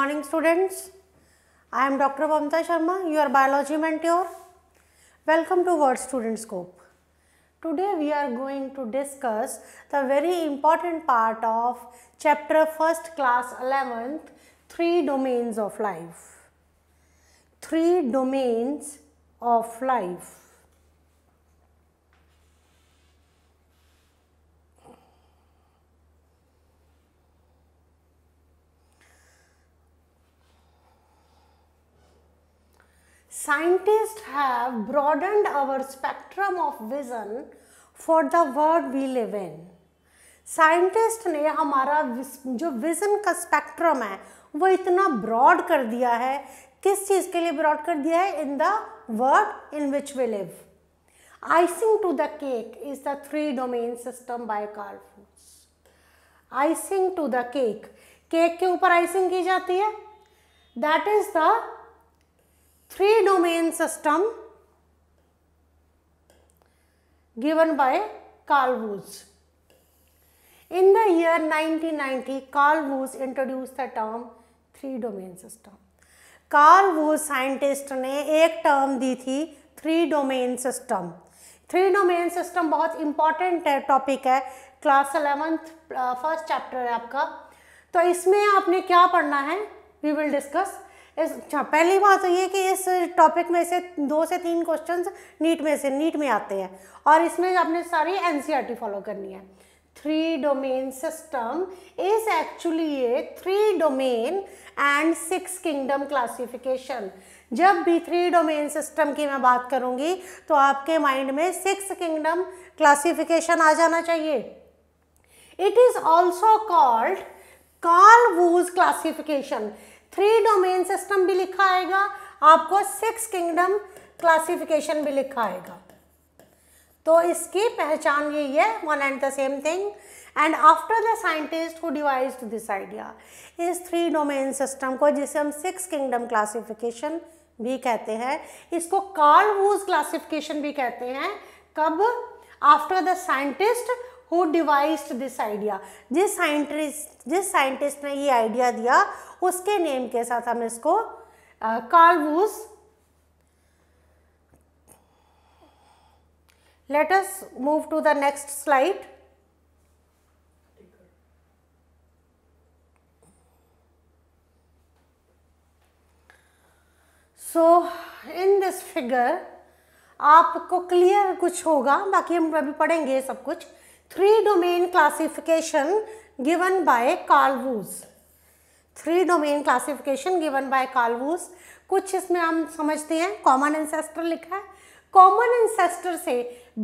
morning students. I am Dr. vamta Sharma, your biology mentor. Welcome to Word Student Scope. Today we are going to discuss the very important part of chapter 1st class 11th, three domains of life. Three domains of life. scientists have broadened our spectrum of vision for the world we live in. Scientist ने हमारा जो vision का spectrum है वो इतना broad कर दिया है किस चीज़ के लिए ब्रॉड कर दिया है in the world in which we live icing to the cake is the three domain system by Carl फूड्स icing to the cake cake के ऊपर आइसिंग की जाती है that is the three domain system given by Carl in In the year 1990, Carl Woese introduced the term three domain system. Carl वो scientist ने एक term दी थी three domain system three domain system बहुत important है topic है class eleventh first chapter है आपका तो इसमें आपने क्या पढ़ना है वी विल डिस्कस इस अच्छा पहली बात तो ये कि इस टॉपिक में से दो से तीन क्वेश्चंस नीट में से नीट में आते हैं और इसमें आपने सारी एन फॉलो e करनी है three domain system is actually ये three domain and six kingdom classification जब भी थ्री डोमेन सिस्टम की मैं बात करूंगी तो आपके माइंड में सिक्स किंगडम क्लासिफिकेशन आ जाना चाहिए it is also called Carl Woese classification three domain system भी लिखा आएगा आपको सिक्स किंगडम क्लासिफिकेशन भी लिखा आएगा तो इसकी पहचान यही है one and the same thing and after the scientist who devised this idea इस थ्री डोमेन सिस्टम को जिसे हम सिक्स किंगडम क्लासिफिकेशन भी कहते हैं इसको कार्ल वूज क्लासिफिकेशन भी कहते हैं कब after the scientist who devised this idea जिस साइंटिस्ट जिस साइंटिस्ट ने ये आइडिया दिया उसके नेम के साथ हम इसको Carl Woese let us move to the next slide so in this figure आपको क्लियर कुछ होगा बाकी हम अभी पढ़ेंगे सब कुछ three domain classification given by Carl three domain classification given by Carl Woese कुछ इसमें हम समझते हैं कॉमन एंसेस्टर लिखा है कॉमन एंसेस्टर से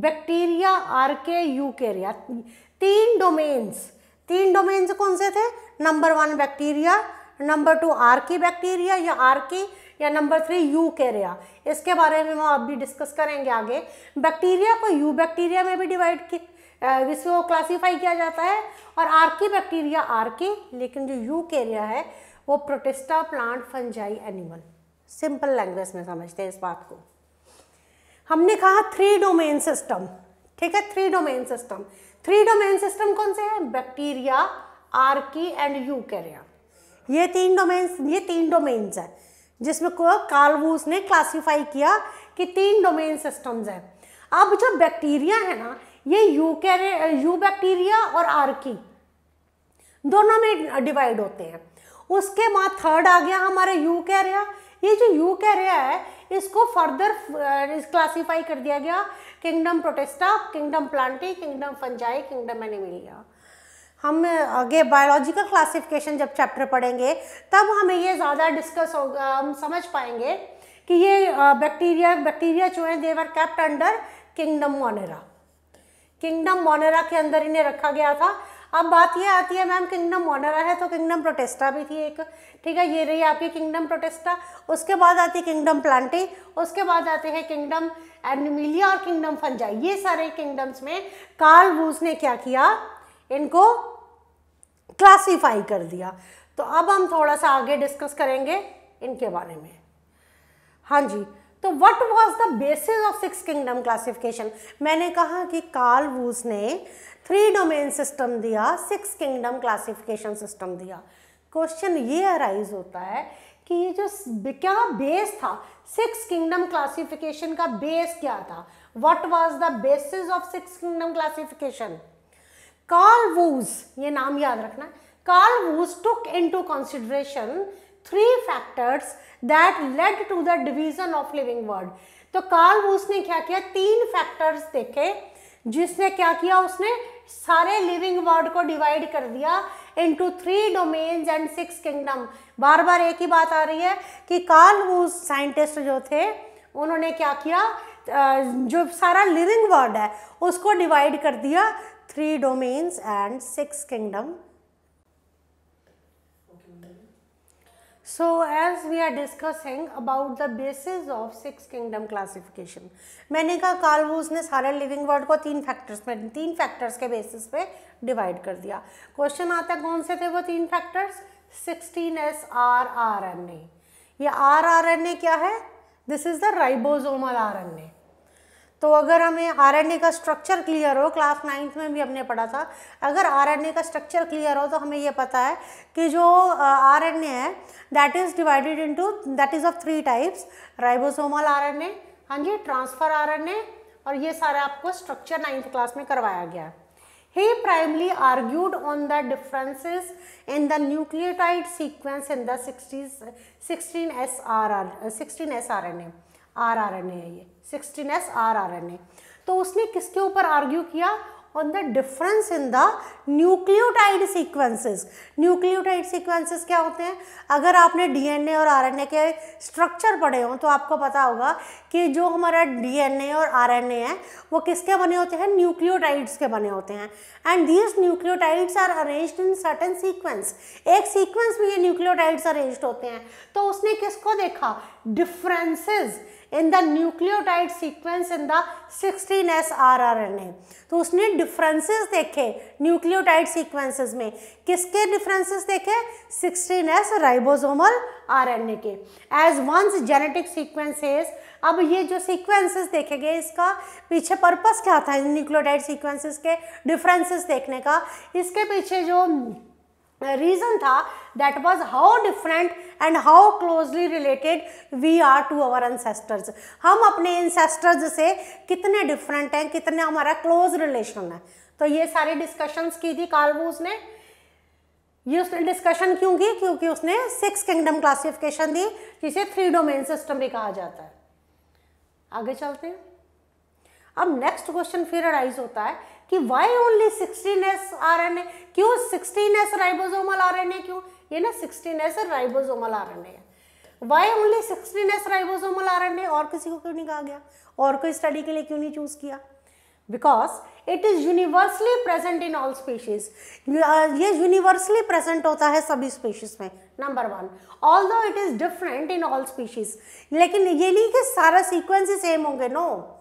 बैक्टीरिया आरके यूकेरिया तीन डोमेन्स तीन डोमेन्स कौन से थे number one bacteria number two की बैक्टीरिया या की या नंबर थ्री यू केरिया इसके बारे में हम अभी डिस्कस करेंगे आगे बैक्टीरिया को यू बैक्टीरिया में भी डिवाइड जिसको क्लासीफाई किया जाता है और आर्की बैक्टीरिया आर्की लेकिन जो यू केरिया है वो protista plant fungi animal simple language में समझते हैं इस बात को हमने कहा थ्री डोमेन सिस्टम ठीक है three domain system three domain system कौन से हैं bacteria archaea and eukarya ये तीन डोमेन्स ये तीन डोमेन्स हैं जिसमें को कार्लवूस ने क्लासिफाई किया कि तीन डोमेन सिस्टम्स हैं अब जो बैक्टीरिया है ना ये यू कैरे यू बैक्टीरिया और आर्की दोनों में डिवाइड होते हैं उसके बाद थर्ड आ गया हमारे यू कैरिया ये जो यू कैरिया है इसको फर्दर क्लासीफाई कर दिया गया kingdom protista kingdom plantae kingdom fungi kingdom animalia हम आगे बायोलॉजिकल क्लासिफिकेशन जब चैप्टर पढ़ेंगे तब हमें ये ज़्यादा डिस्कस होगा हम समझ पाएंगे कि ये बैक्टीरिया बैक्टीरिया जो है they were kept under kingdom monera kingdom monera के अंदर इन्हें रखा गया था अब बात ये आती है मैम किंगडम मोनेरा है तो किंगडम प्रोटेस्टा भी थी एक ठीक है ये रही आपकी किंगडम प्रोटेस्टा उसके बाद आती है किंगडम प्लांटी उसके बाद आते हैं किंगडम एनिमिलिया और किंगडम फंजाई ये सारे किंगडम्स में कार्ल वूस ने क्या किया इनको क्लासीफाई कर दिया तो अब हम थोड़ा सा आगे डिस्कस करेंगे इनके बारे में हाँ जी तो what was the basis of six kingdom classification मैंने कहा कि कार्ल वूस ने थ्री डोमेन सिस्टम दिया सिक्स किंगडम क्लासिफिकेशन सिस्टम दिया क्वेश्चन ये अराइज होता है कि ये जो क्या बेस था सिक्स किंगडम क्लासिफिकेशन का बेस क्या था what was the basis of six kingdom classification Carl Woese ये नाम याद रखना Carl Woese took into consideration three factors that led to the division of living world तो कार्ल वूस ने क्या किया तीन फैक्टर्स देखे जिसने क्या किया उसने सारे लिविंग वर्ल्ड को डिवाइड कर दिया into three domains and six kingdom बार बार एक ही बात आ रही है कि कार्ल वूस साइंटिस्ट जो थे उन्होंने क्या किया जो सारा लिविंग वर्ल्ड है उसको डिवाइड कर दिया three domains and six kingdom So as we are discussing about the basis of six kingdom classification, मैंने कहा कार्ल वूज ने सारे लिविंग वर्ड को तीन फैक्टर्स में तीन फैक्टर्स के बेसिस पे डिवाइड कर दिया क्वेश्चन आता है कौन से थे वो तीन factors sixteen S R R N A ये आर आर एन ए क्या है this is the ribosomal R N A तो अगर हमें ए का स्ट्रक्चर क्लियर हो क्लास नाइन्थ में भी हमने पढ़ा था अगर ए का स्ट्रक्चर क्लियर हो तो हमें यह पता है कि जो ए है that is divided into that is of three types ribosomal R A हाँ जी ट्रांसफ़र ए और ये सारा आपको स्ट्रक्चर नाइन्थ क्लास में करवाया गया है he primarily argued on the differences in the nucleotide sequence in the 60s R srr 16 R R N A है ये sixteen S R R N A तो उसने किसके ऊपर आर्ग्यू किया on the difference in the nucleotide sequences nucleotide sequences क्या होते हैं अगर आपने डीएनए और आरएनए के स्ट्रक्चर पढ़े हों तो आपको पता होगा कि जो हमारा डीएनए और आरएनए है वो किसके बने होते हैं न्यूक्लियोटाइड्स के बने होते हैं and these nucleotides are arranged in certain sequence एक सीक्वेंस में ये न्यूक्लियोटाइड्स अरेंज होते हैं तो उसने किसको देखा differences in the nucleotide sequence in the N A तो उसने डिफरेंसेस देखे न्यूक्लियोटाइड सीक्वेंसेज में किसके डिफरेंसेस देखे sixteen S ribosomal R N A के एज वंस जेनेटिक सीक्वेंसेज अब ये जो सीक्वेंसेस देखेंगे इसका पीछे पर्पस क्या था न्यूक्लियोटाइड सीक्वेंसेज के डिफरेंसेस देखने का इसके पीछे जो रीजन था that was how different and how closely related we are to our ancestors हम अपने इंसेस्टर्स से कितने डिफरेंट हैं कितने हमारा क्लोज रिलेशन है तो ये सारी डिस्कशंस की थी कार्लबूस ने ये उसने डिस्कशन क्यों की क्योंकि उसने सिक्स किंगडम क्लासिफिकेशन दी जिसे थ्री डोमेन सिस्टम भी कहा जाता है आगे चलते हैं अब नेक्स्ट क्वेश्चन फिर अराइज होता है कि why only sixteen S R N A क्यों sixteen S ribosomal R N A क्यों ये ना sixteen S ribosomal R N A why only sixteen S ribosomal R N A और किसी को क्यों नहीं कहा गया और कोई स्टडी के लिए क्यों नहीं चूज किया because it is universally present in all species ये यूनिवर्सली प्रेजेंट होता है सभी स्पीशीज में number one although it is different in all species लेकिन ये नहीं कि सारा सीक्वेंस ही सेम होंगे नो no.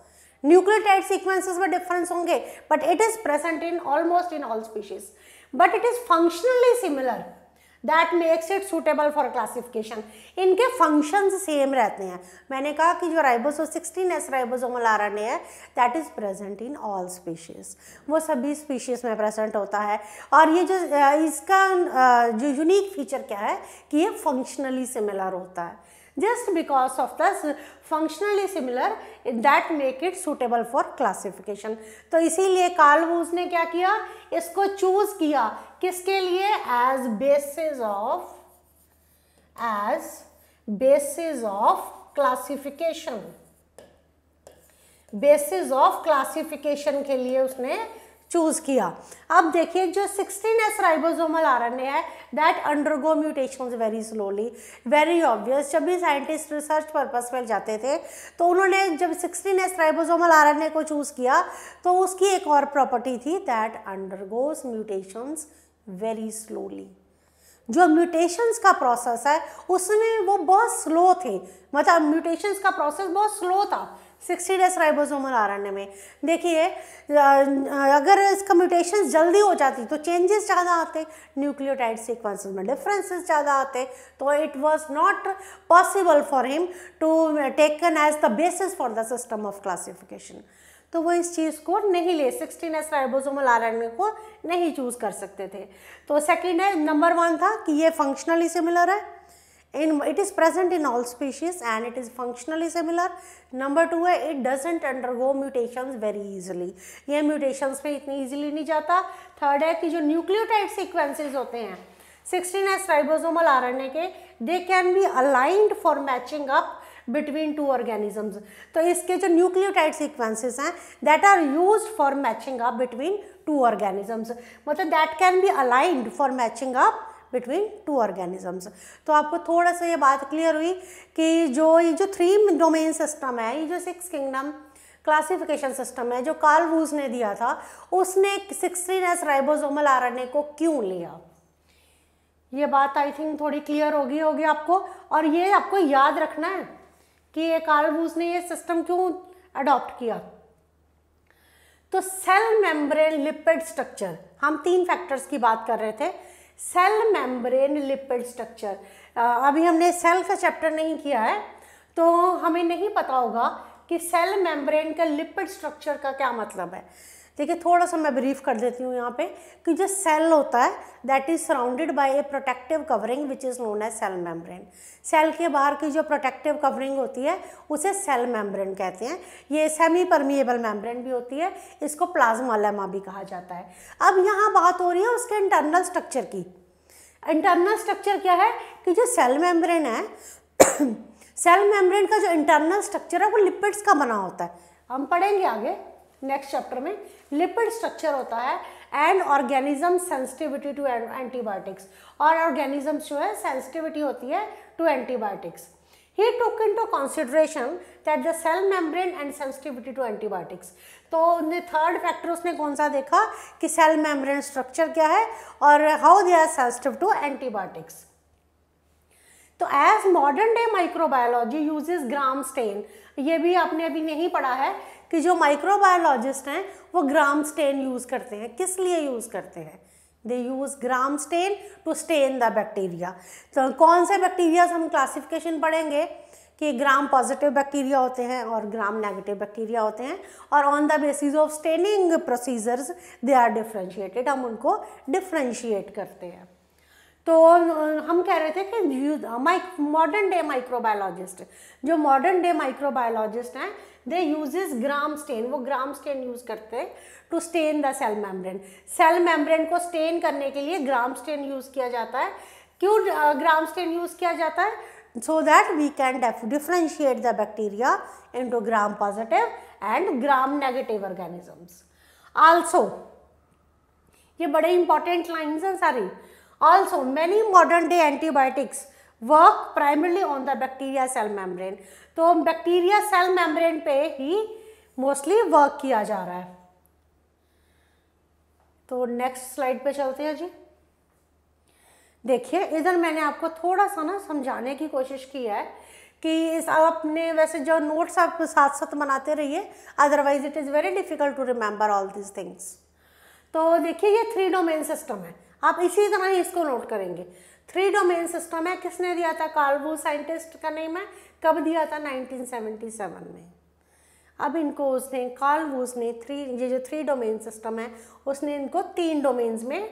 न्यूक्लियोटाइड सीक्वेंसेस में डिफरेंस होंगे but it is present in almost in all species but it is functionally similar that makes it suitable for classification इनके फंक्शन सेम रहते हैं मैंने कहा कि जो राइबोसो sixteen S ribosomal R N A है that is present in all species वो सभी स्पीशीज में प्रेजेंट होता है और ये जो इसका जो यूनिक फीचर क्या है कि ये फंक्शनली सिमिलर होता है just because of the functionally similar that make it suitable for classification. तो इसीलिए कार्लवूज ने क्या किया इसको चूज किया किसके लिए as basis of as basis of classification basis of classification के लिए उसने चूज़ किया अब देखिए जो 16S राइबोसोमल ए है that undergo mutation very slowly very obvious जब भी साइंटिस्ट रिसर्च पर्पज पर जाते थे तो उन्होंने जब सिक्सटीन आर राइबोसोमल ए को चूज़ किया तो उसकी एक और प्रॉपर्टी थी that undergoes mutation very slowly जो म्यूटेशंस का प्रोसेस है उसमें वो बहुत स्लो थे मतलब म्यूटेशंस का प्रोसेस बहुत स्लो था सिक्सटी डेज राइबोसोमल आर में देखिए अगर इसका म्यूटेशन जल्दी हो जाती तो चेंजेस ज़्यादा आते न्यूक्लियोटाइड सीक्वेंसेस में डिफरेंसेस ज़्यादा आते तो it was not possible for him to taken as the basis for the system of classification तो वो इस चीज़ को नहीं ले सिक्सटीन एस राइबोसोमल आरएनए को नहीं चूज़ कर सकते थे तो सेकेंड है नंबर वन था कि ये फंक्शनली सिमिलर है in it is present in all species and it is functionally similar number 2 hai it doesn't undergo mutations very easily ye mutations pe itni easily nahi jata third hai ki jo nucleotide sequences hote hain 16s ribosomal RNA ke they can be aligned for matching up between two organisms तो इसके जो nucleotide sequences हैं that are use for matching up between two organisms मतलब that can be aligned for matching up between two organisms तो आपको थोड़ा सा ये बात क्लियर हुई कि जो ये जो थ्री डोमेन सिस्टम है ये जो सिक्स किंगडम क्लासिफिकेशन सिस्टम है जो कार्ल वूज ने दिया था उसने सिक्सटीन एस राइबोसोमल आरएनए को क्यों लिया ये बात आई थिंक थोड़ी क्लियर होगी होगी आपको और ये आपको याद रखना है कि ये कार्ल वूज ने ये सिस्टम क्यों अडॉप्ट किया तो सेल मेम्ब्रेन लिपिड स्ट्रक्चर हम तीन फैक्टर्स की बात कर रहे थे सेल मेम्ब्रेन लिपिड स्ट्रक्चर अभी हमने सेल का चैप्टर नहीं किया है तो हमें नहीं पता होगा कि सेल मेम्ब्रेन का लिपिड स्ट्रक्चर का क्या मतलब है ठीक है थोड़ा सा मैं ब्रीफ कर देती हूँ यहाँ पे कि जो सेल होता है that is surrounded by a protective covering which is known as cell membrane cell के बाहर की जो प्रोटेक्टिव कवरिंग होती है उसे सेल मेम्ब्रेन कहते हैं ये सेमी परमिएबल मेम्ब्रेन भी होती है इसको प्लाज्मा लेमा भी कहा जाता है अब यहाँ बात हो रही है उसके इंटरनल स्ट्रक्चर की इंटरनल स्ट्रक्चर क्या है कि जो सेल मेम्ब्रेन है सेल मेम्ब्रेन का जो इंटरनल स्ट्रक्चर है वो लिपिड्स का बना होता है हम पढ़ेंगे आगे नेक्स्ट चैप्टर में लिपिड स्ट्रक्चर होता है and organism sensitivity to antibiotics और ऑर्गेनिजम्स जो है सेंसिटिविटी होती है to antibiotics he took into consideration that the cell membrane and sensitivity to antibiotics तो उन्हें थर्ड फैक्टर उसने कौन सा देखा कि सेल मेम्ब्रेन स्ट्रक्चर क्या है और how they are sensitive to antibiotics तो as modern day microbiology uses Gram stain ये भी आपने अभी नहीं पढ़ा है कि जो माइक्रोबायोलॉजिस्ट हैं वो ग्राम स्टेन यूज़ करते हैं किस लिए यूज़ करते हैं they use Gram stain to stain the bacteria तो कौन से बैक्टीरियाज हम क्लासिफिकेशन पढ़ेंगे कि ग्राम पॉजिटिव बैक्टीरिया होते हैं और ग्राम नेगेटिव बैक्टीरिया होते हैं और on the basis of staining procedures they are differentiated हम उनको डिफ्रेंशिएट करते हैं तो हम कह रहे थे कि मॉडर्न डे माइक्रोबायोलॉजिस्ट जो मॉडर्न डे माइक्रोबायोलॉजिस्ट हैं दे यूजेस ग्राम स्टेन वो ग्राम स्टेन यूज करते हैं to stain the cell membrane cell membrane को स्टेन करने के लिए ग्राम स्टेन यूज किया जाता है क्यों ग्राम स्टेन यूज किया जाता है so that we can differentiate the bacteria into Gram positive and Gram negative organisms also ये बड़े इंपॉर्टेंट लाइन्स हैं sorry also many modern day antibiotics work primarily on the bacteria cell membrane तो bacteria cell membrane पे ही mostly work किया जा रहा है तो नेक्स्ट स्लाइड पे चलते हैं जी देखिए इधर मैंने आपको थोड़ा सा ना समझाने की कोशिश की है कि इस आपने वैसे जो नोट्स आप साथ साथ बनाते रहिए otherwise it is very difficult to remember all these things तो देखिए ये थ्री डोमेन सिस्टम है आप इसी तरह ही इसको नोट करेंगे थ्री डोमेन सिस्टम है किसने दिया था कार्लबू साइंटिस्ट का नेम है कब दिया था 1977 में अब इनको उसने कार्लबूस ने थ्री ये जो थ्री डोमेन सिस्टम है उसने इनको तीन डोमेन्स में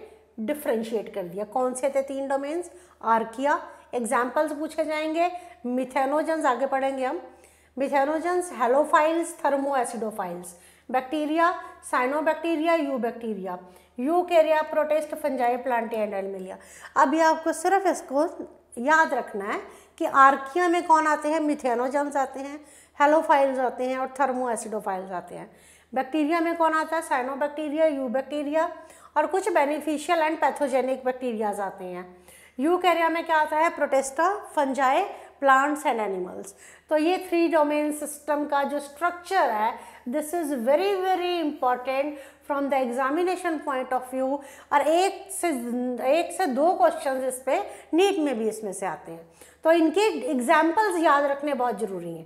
डिफ्रेंशिएट कर दिया कौन से थे तीन डोमेन्स आर्किया एग्जाम्पल्स पूछे जाएंगे मिथेनोजन्स आगे पढ़ेंगे हम methanogens halophiles acidophiles bacteria cyanobacteria eubacteria eukarya protist fungi plantae and animalia अभी आपको सिर्फ इसको याद रखना है कि आर्किया में कौन आते हैं मिथेनोजम्स आते हैं हेलोफाइल्स आते हैं और थर्मो एसिडोफाइल्स आते हैं बैक्टीरिया में कौन आता है साइनो बैक्टीरिया यू बैक्टीरिया और कुछ बेनिफिशियल एंड पैथोजेनिक बैक्टीरियाज आते हैं कैरिया में क्या आता है protista fungi plants and animals तो ये थ्री डोमेन सिस्टम का जो स्ट्रक्चर है this is very very important from the examination point of view और एक से एक से दो क्वेश्चन इस पर नीट में भी इसमें से आते हैं तो इनके एग्जाम्पल्स याद रखने बहुत ज़रूरी हैं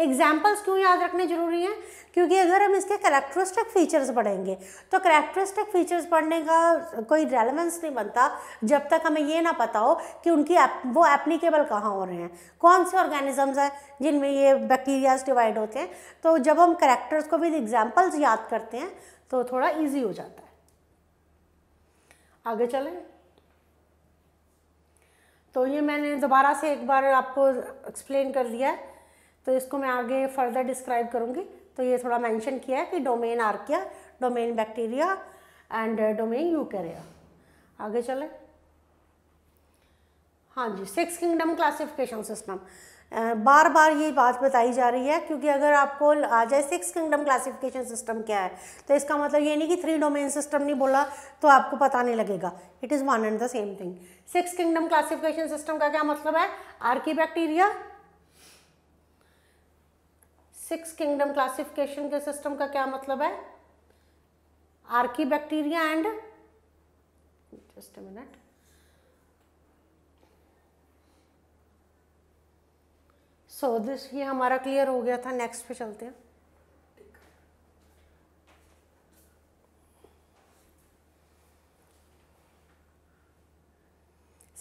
एग्जाम्पल्स क्यों याद रखने जरूरी हैं क्योंकि अगर हम इसके करेक्टरिस्टिक फीचर्स पढ़ेंगे तो करेक्टरिस्टिक फीचर्स पढ़ने का कोई रेलेवेंस नहीं बनता जब तक हमें ये ना पता हो कि उनकी आप, वो एप्लीकेबल कहाँ हो रहे हैं कौन से ऑर्गेनिजम्स हैं जिनमें ये बैक्टीरियाज डिवाइड होते हैं तो जब हम करेक्टर्स को भी एग्जाम्पल्स याद करते हैं तो थोड़ा ईजी हो जाता है आगे चलें तो ये मैंने दोबारा से एक बार आपको एक्सप्लेन कर दिया है तो इसको मैं आगे फर्दर डिस्क्राइब करूँगी तो ये थोड़ा मैंशन किया है कि domain archaea domain bacteria and domain eu आगे चले हाँ जी सिक्स किंगडम क्लासिफिकेशन सिस्टम बार बार ये बात बताई जा रही है क्योंकि अगर आपको आ जाए सिक्स किंगडम क्लासिफिकेशन सिस्टम क्या है तो इसका मतलब ये नहीं कि थ्री डोमेन सिस्टम नहीं बोला तो आपको पता नहीं लगेगा it is one and the same thing six kingdom classification system का क्या मतलब है archaebacteria six kingdom classification के सिस्टम का क्या मतलब है archaebacteria and just minute so this ये हमारा क्लियर हो गया था नेक्स्ट पे चलते हैं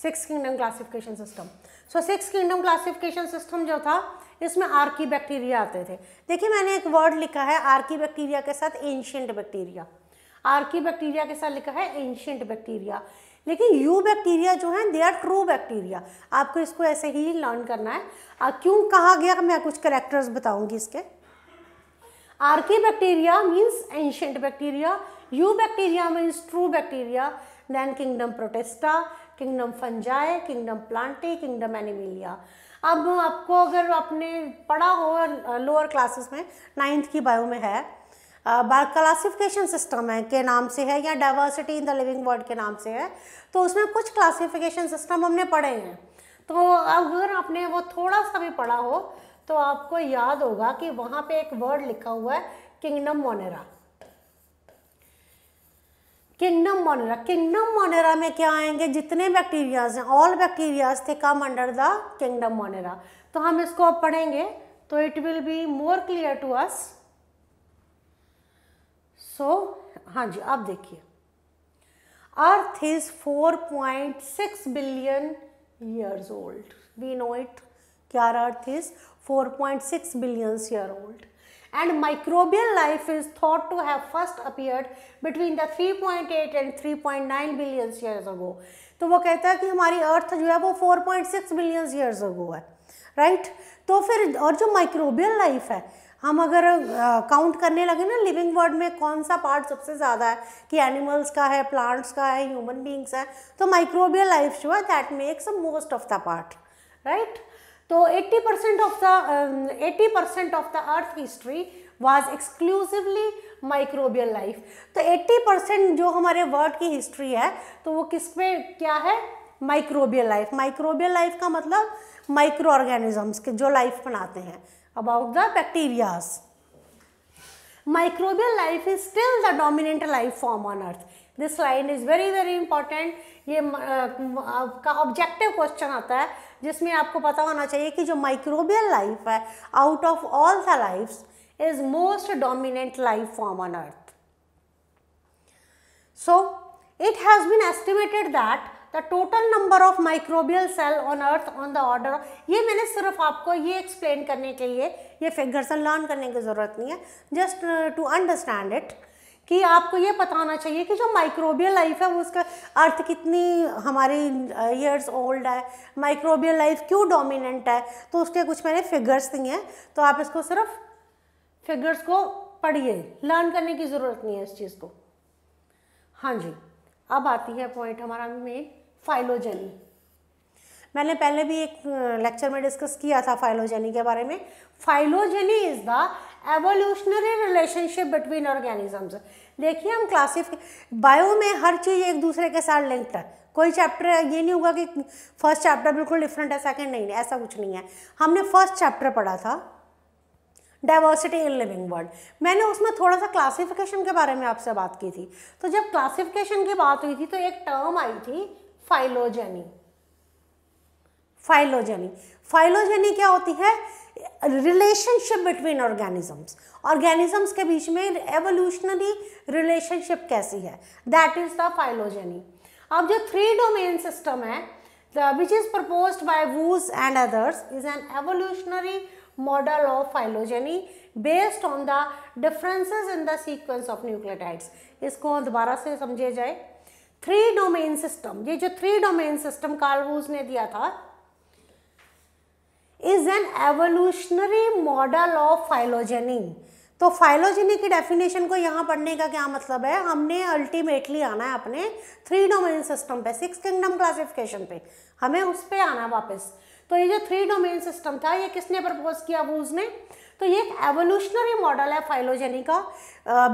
six kingdom classification system so six kingdom classification system जो था इसमें आर्की बैक्टीरिया आते थे देखिए मैंने एक वर्ड लिखा है आर्की बैक्टीरिया के साथ एंशियंट बैक्टीरिया आर्की बैक्टीरिया के साथ लिखा है एंशियंट बैक्टीरिया लेकिन यू बैक्टीरिया जो है दे आर ट्रू बैक्टीरिया आपको इसको ऐसे ही लर्न करना है आ, क्यों कहा गया मैं कुछ करेक्टर्स बताऊंगी इसके archaebacteria means ancient bacteria eubacteria means true bacteria then kingdom protista kingdom fungi kingdom plantae kingdom animalia अब आपको अगर आपने पढ़ा हो लोअर क्लासेस में नाइन्थ की बायो में है क्लासिफिकेशन सिस्टम है के नाम से है या diversity in the living world के नाम से है तो उसमें कुछ क्लासिफिकेशन सिस्टम हमने पढ़े हैं तो अगर आपने वो थोड़ा सा भी पढ़ा हो तो आपको याद होगा कि वहाँ पे एक वर्ड लिखा हुआ है kingdom monera kingdom monera kingdom monera में क्या आएंगे जितने बैक्टीरियाज हैं ऑल बैक्टीरियाज थे come under the kingdom monera तो हम इसको अब पढ़ेंगे तो it will be more clear to us so हाँ जी आप देखिए earth is 4.6 billion years old we know it क्या earth is 4.6 billion year old and microbial life is thought to have first appeared between the 3.8 and 3.9 billion years ago. तो वो कहता है कि हमारी अर्थ जो है वो 4.6 बिलियन ईयर्स अगो है राइट तो फिर और जो माइक्रोबियल लाइफ है हम अगर काउंट करने लगे ना लिविंग वर्ल्ड में कौन सा पार्ट सबसे ज़्यादा है कि एनिमल्स का है प्लांट्स का है ह्यूमन बींग्स है तो माइक्रोबियल लाइफ जो है that makes most of the part right तो 80 percent of the 80 percent of the earth history was exclusively microbial life तो 80 परसेंट जो हमारे वर्ल्ड की हिस्ट्री है तो वो किस पे क्या है माइक्रोबियल लाइफ माइक्रोबियल लाइफ का मतलब माइक्रो ऑर्गेनिजम्स के जो लाइफ बनाते हैं about the bacterias microbial life is still the dominant life form on earth this line is very very important ये uh, ऑब्जेक्टिव क्वेश्चन आता है जिसमें आपको पता होना चाहिए कि जो माइक्रोबियल लाइफ है out of all the life is most dominant life form on earth so it has been estimated that the total number of microbial cell on earth on the order ये मैंने सिर्फ आपको ये explain करने के लिए ये फिगर्स लर्न करने की ज़रूरत नहीं है जस्ट टू अंडरस्टैंड इट कि आपको ये पता होना चाहिए कि जो माइक्रोबियल लाइफ है वो उसका अर्थ कितनी हमारी ईयर्स ओल्ड है माइक्रोबियल लाइफ क्यों डोमिनेंट है तो उसके कुछ मैंने फिगर्स दिए हैं तो आप इसको सिर्फ फिगर्स को पढ़िए लर्न करने की ज़रूरत नहीं है इस चीज़ को हाँ जी अब आती है पॉइंट हमारा मेन फाइलोजेनी मैंने पहले भी एक लेक्चर में डिस्कस किया था फाइलोजेनी के बारे में phylogeny is the evolutionary relationship between organisms देखिए हम क्लासिफिक बायो में हर चीज़ एक दूसरे के साथ लिंक्ड है कोई चैप्टर ये नहीं होगा कि फर्स्ट चैप्टर बिल्कुल डिफरेंट है सेकेंड नहीं ऐसा कुछ नहीं है हमने फर्स्ट चैप्टर पढ़ा था डाइवर्सिटी इन लिविंग वर्ल्ड मैंने उसमें थोड़ा सा क्लासिफिकेशन के बारे में आपसे बात की थी तो जब क्लासिफिकेशन की बात हुई थी तो एक टर्म आई थी फाइलोजेनी फाइलोजेनी फाइलोजेनी क्या होती है रिलेशनशिप बिटवीन ऑर्गेनिजम्स ऑर्गेनिजम्स के बीच में एवोल्यूशनरी रिलेशनशिप कैसी है दैट इज़ द फाइलोजेनी अब जो थ्री डोमेन सिस्टम है which is propose by Woese and others is an evolutionary model of phylogeny based on the differences in the sequence of nucleotides इसको दोबारा से समझे जाए थ्री डोमेन सिस्टम ये जो थ्री डोमेन सिस्टम कार्लवूज ने दिया था is an evolutionary model of phylogeny तो फाइलोजेनी की डेफिनेशन को यहाँ पढ़ने का क्या मतलब है हमने अल्टीमेटली आना है अपने थ्री डोमेन सिस्टम पे सिक्स किंगडम क्लासिफिकेशन पे हमें उस पर आना वापस तो ये जो थ्री डोमेन सिस्टम था ये किसने प्रपोज किया वो उसने तो ये एक एवोल्यूशनरी मॉडल है फाइलोजेनी का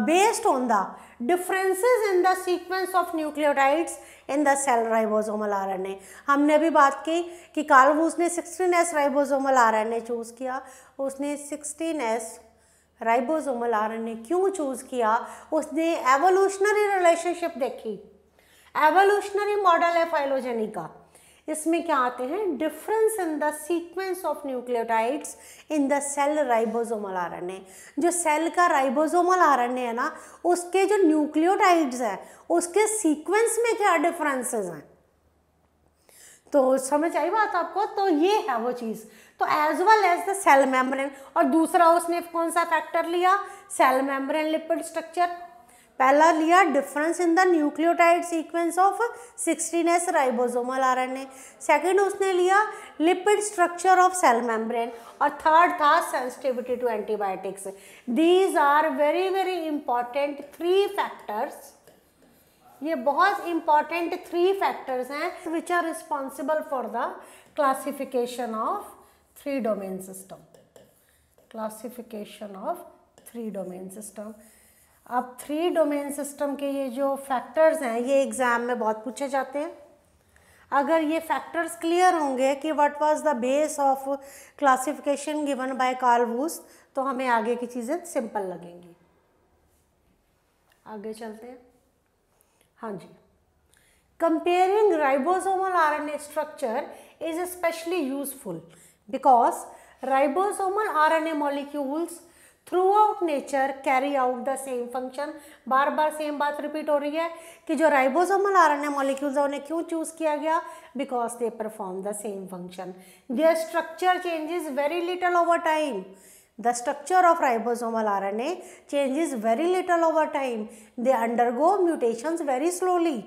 based on the differences in the sequence of nucleotides in the cell ribosomal RNA हमने अभी बात की कि कार्लबूस ने 16s राइबोसोमल आरएनए चूज़ किया उसने 16s राइबोसोमल आरएनए क्यों चूज़ किया उसने एवोल्यूशनरी रिलेशनशिप देखी एवोल्यूशनरी मॉडल है फाइलोजेनी का इसमें क्या आते हैं difference in the sequence of nucleotides in the cell ribosomal RNA जो सेल का राइबोसोमल आरएनए है ना उसके जो न्यूक्लियोटाइड्स है उसके सीक्वेंस में क्या डिफरेंसेस हैं तो समझ आई बात आपको तो ये है वो चीज़ तो as well as the cell membrane और दूसरा उसने कौन सा फैक्टर लिया सेल मेम्ब्रेन लिपिड स्ट्रक्चर पहला लिया difference in the nucleotide sequence of 16s ribosomal RNA second उसने लिया lipid structure of cell membrane और थर्ड था sensitivity to antibiotics these are very very important three factors ये बहुत important three factors हैं which are responsible for the classification of three domain system classification of three domain system अब three domain system के ये जो factors हैं ये exam में बहुत पूछे जाते हैं अगर ये फैक्टर्स क्लियर होंगे कि what was the base of classification given by Carl तो हमें आगे की चीज़ें सिंपल लगेंगी आगे चलते हैं हाँ जी comparing ribosomal RNA structure is specially useful because ribosomal RNA molecules throughout nature carry out the same function बार बार सेम बात रिपीट हो रही है कि जो ribosomal R N A molecules है उन्हें क्यों चूज़ किया गया because they perform the same function their structure changes very little over time the the R N A RNA changes very little over time. They undergo mutations mutation very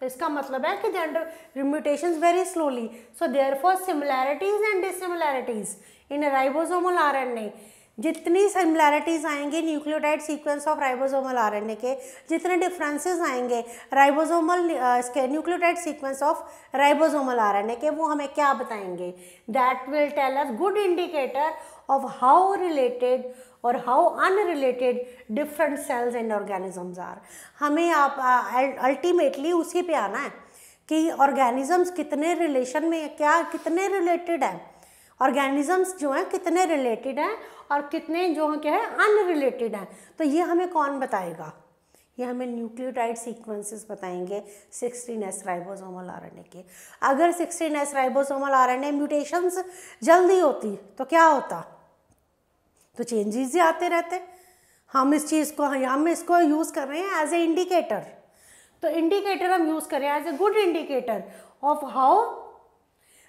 तो इसका मतलब है कि they under mutation very slowly so therefore similarities and dissimilarities in ribosomal a जितनी similarities आएंगी nucleotide sequence of ribosomal RNA के जितने differences आएंगे राइबोसोमल uh, इसके nucleotide sequence of ribosomal RNA के वो हमें क्या बताएंगे that will tell us good indicator of how related और how unrelated different cells and organisms are हमें आप अल्टीमेटली uh, उसी पे आना है कि ऑर्गेनिजम्स कितने रिलेशन में क्या कितने रिलेटेड हैं ऑर्गेनिजम्स जो हैं कितने रिलेटेड हैं और कितने जो हैं क्या है अनरिलेटेड हैं तो ये हमें कौन बताएगा ये हमें न्यूक्लियोटाइड सीक्वेंसेस बताएंगे सिक्सटीन एस राइबोसोमल आरएनए के अगर sixteen S ribosomal RNA mutations जल्दी होती तो क्या होता तो चेंजेस ही आते रहते हम इस चीज़ को हम इसको यूज़ कर रहे हैं एज ए इंडिकेटर तो इंडिकेटर हम यूज़ करें as a good indicator of how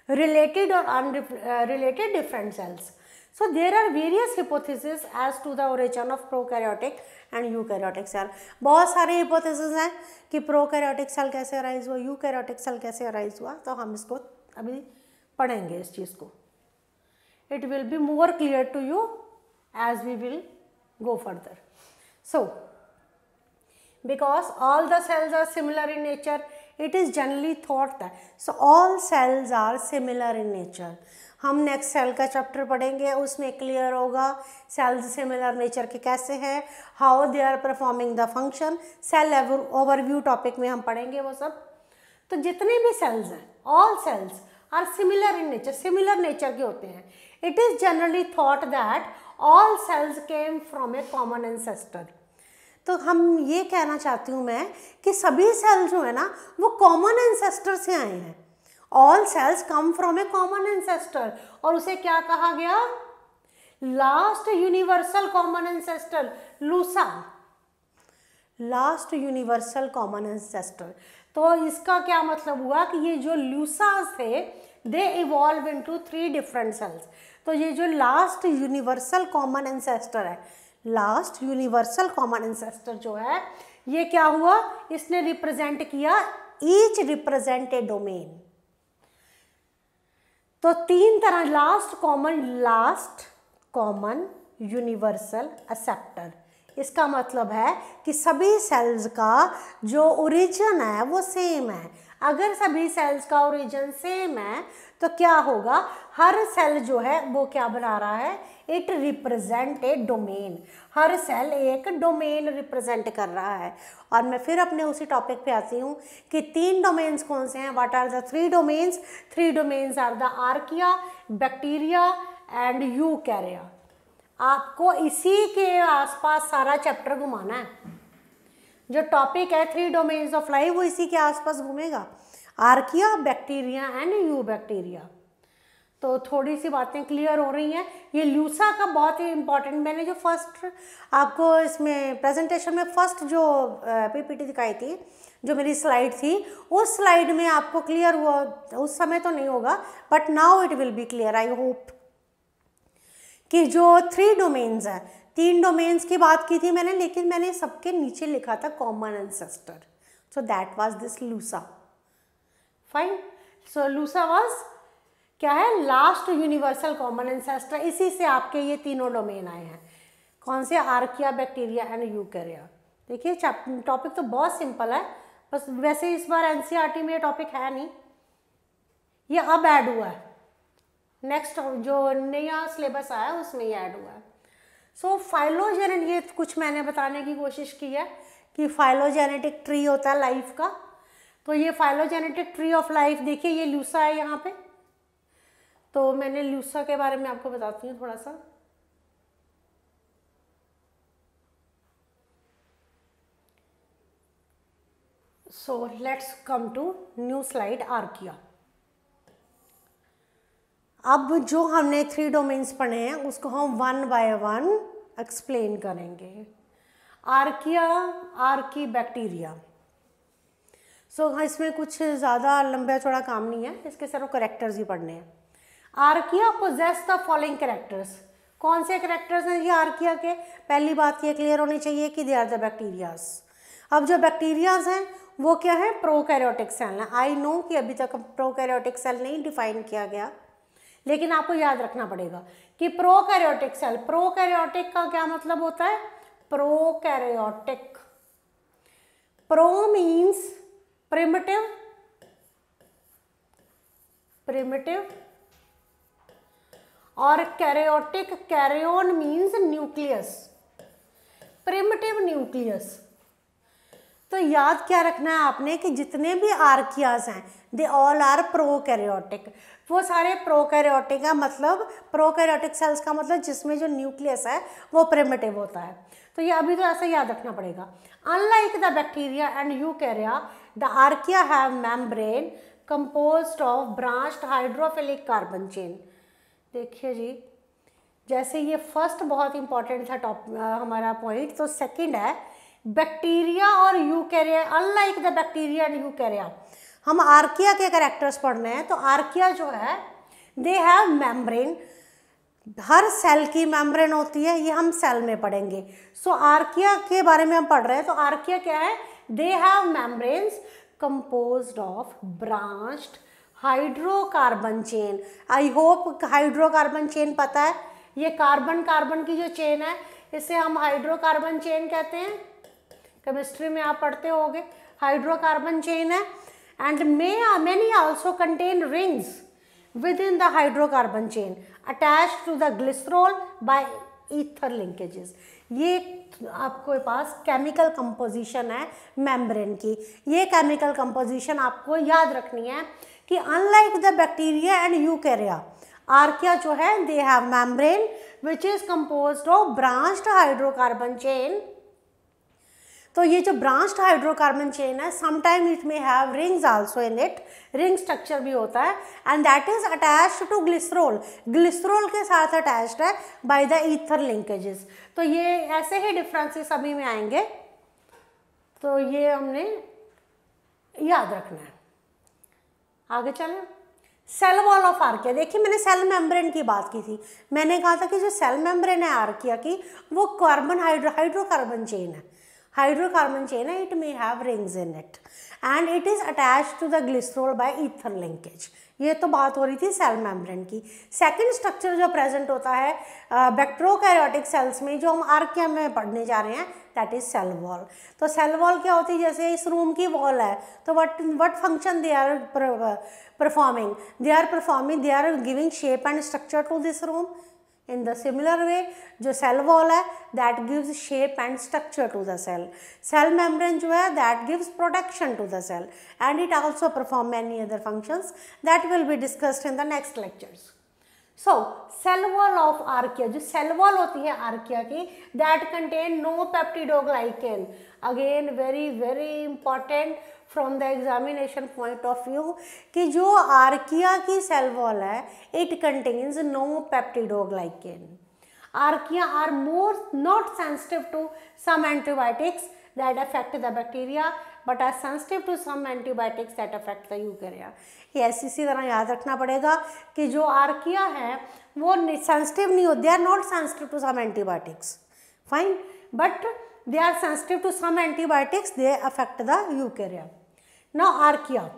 related or unrelated different cells. So there are various hypotheses as to the origin of prokaryotic and eukaryotic cell. bahut sare hypotheses hain ki prokaryotic cell kaise arise hua eukaryotic cell kaise arise hua to hum isko abhi padhenge is cheez ko It will be more clear to you as we will go further. So because all the cells are similar in nature it is generally thought that so all cells are similar in nature हम next cell का chapter पढ़ेंगे उसमें clear होगा sales similar nature के कैसे हैं how they are performing the function cell overview topic में हम पढ़ेंगे वो सब तो जितने भी सेल्स हैं all cells are similar in nature similar nature के होते हैं it is generally thought that all cells came from a common ancestor तो हम ये कहना चाहती हूँ मैं कि सभी सेल जो है ना वो कॉमन एंसेस्टर से आए हैं all cells come from a common ancestor और उसे क्या कहा गया last universal common ancestor LUCA last universal common ancestor तो इसका क्या मतलब हुआ कि ये जो लूसा थे they evolve into three different cells तो ये जो लास्ट यूनिवर्सल कॉमन एंसेस्टर है लास्ट यूनिवर्सल कॉमन एंसेस्टर जो है ये क्या हुआ इसने रिप्रेजेंट किया ईच रिप्रेजेंट ए डोमेन तो तीन तरह last common last common universal ancestor इसका मतलब है कि सभी सेल्स का जो ओरिजिन है वो सेम है अगर सभी सेल्स का ओरिजिन सेम है तो क्या होगा हर सेल जो है वो क्या बना रहा है इट रिप्रेजेंट ए डोमेन हर सेल एक डोमेन रिप्रेजेंट कर रहा है और मैं फिर अपने उसी टॉपिक पे आती हूँ कि तीन डोमेन्स कौन से हैं what are the three domains three domains are the archaea bacteria and eukarya आपको इसी के आसपास सारा चैप्टर घुमाना है जो टॉपिक है थ्री डोमेन्स ऑफ लाइफ वो इसी के आसपास घूमेगा archaea bacteria and eubacteria तो थोड़ी सी बातें क्लियर हो रही हैं ये लूसा का बहुत ही इम्पॉर्टेंट मैंने जो फर्स्ट आपको इसमें प्रेजेंटेशन में फर्स्ट जो पीपीटी दिखाई थी जो मेरी स्लाइड थी उस स्लाइड में आपको क्लियर हुआ उस समय तो नहीं होगा but now it will be clear I hope कि जो थ्री डोमेन्स हैं तीन डोमेन्स की बात की थी मैंने लेकिन मैंने सबके नीचे लिखा था common ancestor so that was this LUCA fine so LUCA was क्या है लास्ट यूनिवर्सल कॉमन एंसेस्टर इसी से आपके ये तीनों डोमेन आए हैं कौन से आर्किया बैक्टीरिया एंड यूकेरिया देखिए टॉपिक तो बहुत सिंपल है बस वैसे इस बार एन e में ये टॉपिक है नहीं ये अब ऐड हुआ है नेक्स्ट जो नया सिलेबस आया है उसमें ये ऐड हुआ है सो so, फाइलोजेनेट ये कुछ मैंने बताने की कोशिश की है कि फाइलोजेनेटिक ट्री होता है लाइफ का तो ये फाइलोजेनेटिक ट्री ऑफ लाइफ देखिए ये लूसा है यहाँ पे तो मैंने ल्यूसा के बारे में आपको बताती हूँ थोड़ा सा so let's come to new slide archaea अब जो हमने थ्री डोमेन्स पढ़े हैं उसको हम वन बाय वन एक्सप्लेन करेंगे archaea archaebacteria so so, इसमें कुछ ज़्यादा लंबा चौड़ा काम नहीं है इसके सिर्फ करेक्टर्स ही पढ़ने हैं archaea possess the following characters कौन से करेक्टर्स हैं ये आर्किया के पहली बात ये क्लियर होनी चाहिए कि दे आर द बैक्टीरियाज अब जो बैक्टीरियाज हैं वो क्या है प्रोकैरियोटिक सेल है आई नो कि अभी तक प्रोकैरियोटिक सेल नहीं डिफाइन किया गया लेकिन आपको याद रखना पड़ेगा कि प्रोकैरियोटिक सेल प्रोकैरियोटिक का क्या मतलब होता है prokaryotic pro means primitive primitive और karyotic karyon means nucleus primitive nucleus तो याद क्या रखना है आपने कि जितने भी आर्कियाज हैं दे ऑल आर प्रोकैरियोटिक वो सारे प्रोकैरियोटिक का मतलब प्रोकैरियोटिक सेल्स का मतलब जिसमें जो न्यूक्लियस है वो प्रिमिटिव होता है तो ये अभी तो ऐसा याद रखना पड़ेगा unlike the bacteria and eukarya the archaea have membrane compose of branched hydrophilic carbon chain देखिए जी जैसे ये फर्स्ट बहुत इंपॉर्टेंट था टॉप हमारा पॉइंट तो सेकंड है बैक्टीरिया और eukarya unlike the bacteria and eukarya हम आर्किया के करेक्टर्स पढ़ रहे हैं तो आर्किया जो है दे हैव मेम्ब्रेन हर सेल की मेम्ब्रेन होती है ये हम सेल में पढ़ेंगे सो so, आर्किया के बारे में हम पढ़ रहे हैं तो आर्किया क्या है they have membranes compose of branched hydrocarbon chain I hope hydrocarbon chain पता है ये कार्बन कार्बन की जो चेन है इसे हम हाइड्रोकार्बन चेन कहते हैं केमिस्ट्री में आप पढ़ते हो हाइड्रोकार्बन चेन है and may many also contain rings with in the hydrocarbon chain attach to the glycerol by ether linkages ये आपके पास केमिकल कंपोजिशन है मेम्ब्रेन की ये केमिकल कंपोजिशन आपको याद रखनी है कि unlike the bacteria and eukarya archaea जो है they have membrane which is compose of branched hydrocarbon chain तो ये जो ब्रांच्ड हाइड्रोकार्बन चेन है sometime it may have rings also in it ring structure भी होता है and that is attached to glycerol glycerol के साथ अटैच्ड है बाय द ईथर लिंकेजेस तो ये ऐसे ही डिफरेंसेस अभी में आएंगे तो ये हमने याद रखना है आगे चले सेल वॉल ऑफ आर्किया देखिए मैंने सेल मेम्ब्रेन की बात की थी मैंने कहा था कि जो सेल मेम्ब्रेन है आर्किया की वो कार्बन हाइड्रो हाइड्रोकार्बन चेन है हाइड्रोकार्बन चेन है it may have rings in it and it is attach to the glycerol by ether linkage ये तो बात हो रही थी सेल मेम्ब्रेन की सेकंड स्ट्रक्चर जो प्रेजेंट होता है बैक्ट्रोकैरियोटिक सेल्स में जो हम आर्कियम में पढ़ने जा रहे हैं दैट इज सेल वॉल तो सेल वॉल क्या होती है जैसे इस रूम की वॉल है तो what what function they are performing they are performing they are giving shape and structure to this room In the similar way, जो cell wall है that gives shape and structure to the cell. Cell membrane जो है that gives protection to the cell and it also perform many other functions that will be discussed in the next lectures. So cell wall of archaea जो cell wall होती है archaea की that contain no peptidoglycan again very very important from the examination point of view कि जो archaea की cell wall है it contains no peptidoglycan archaea are more not sensitive to some antibiotics that affect the bacteria but are sensitive to some antibiotics that affect eukarya ऐसी इसी तरह याद रखना पड़ेगा कि जो आर्किया है वो सेंसिटिव नहीं होती are not sensitive to some antibiotics fine but they are sensitive to some antibiotics, they affect the eukarya. Now archaea.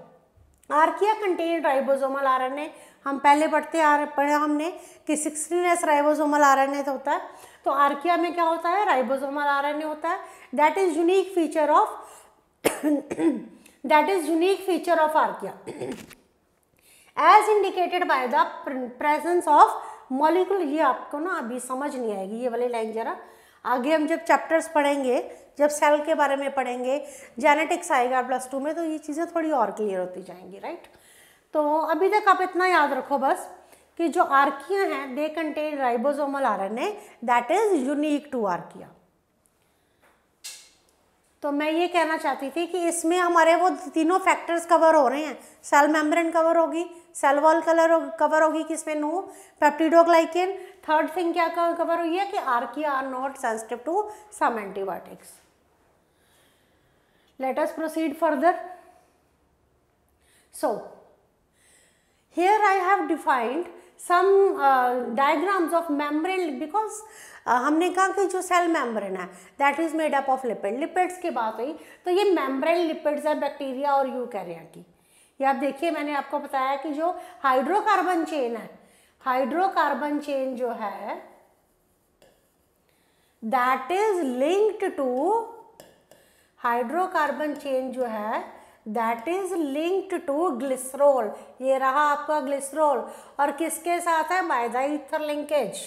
archaea contain ribosomal rna हम पहले पढ़ते आ रहे पढ़े हमने कि सिक्सटीन एस राइबोसोमल आरएनए तो होता है तो आर्किया में क्या होता है राइबोसोमल आरएनए होता है that is unique feature of that is unique feature of archaea as indicated by the presence of molecule ये आपको ना अभी समझ नहीं आएगी ये वाली लाइन जरा आगे हम जब चैप्टर्स पढ़ेंगे जब सेल के बारे में पढ़ेंगे जेनेटिक्स आएगा प्लस टू में तो ये चीज़ें थोड़ी और क्लियर होती जाएंगी राइट तो अभी तक आप इतना याद रखो बस कि जो आर्किया हैं they contain ribosomal RNA that is unique to archaea तो मैं ये कहना चाहती थी कि इसमें हमारे वो तीनों फैक्टर्स कवर हो रहे हैं सेल मेम्ब्रेन कवर होगी सेल वॉल कलर कवर होगी किसमें नो पेप्टिडोग्लाइकेन थर्ड थिंग क्या कवर हुई है कि archaea are not sensitive to some antibiotics let us proceed further so here I have defined some diagrams of membrane because हमने कहा कि जो सेल मेम्ब्रेन है that is made up of lipid lipids की बात हुई तो ये मेम्ब्रेन लिपिड्स है बैक्टीरिया और यू कैरिया की ये आप देखिए मैंने आपको बताया कि जो हाइड्रोकार्बन चेन है हाइड्रोकार्बन चेन जो है that is linked to hydrocarbon chain जो है that is linked to glycerol ये रहा आपका ग्लिसरोल और किसके साथ है बाय द इथर लिंकेज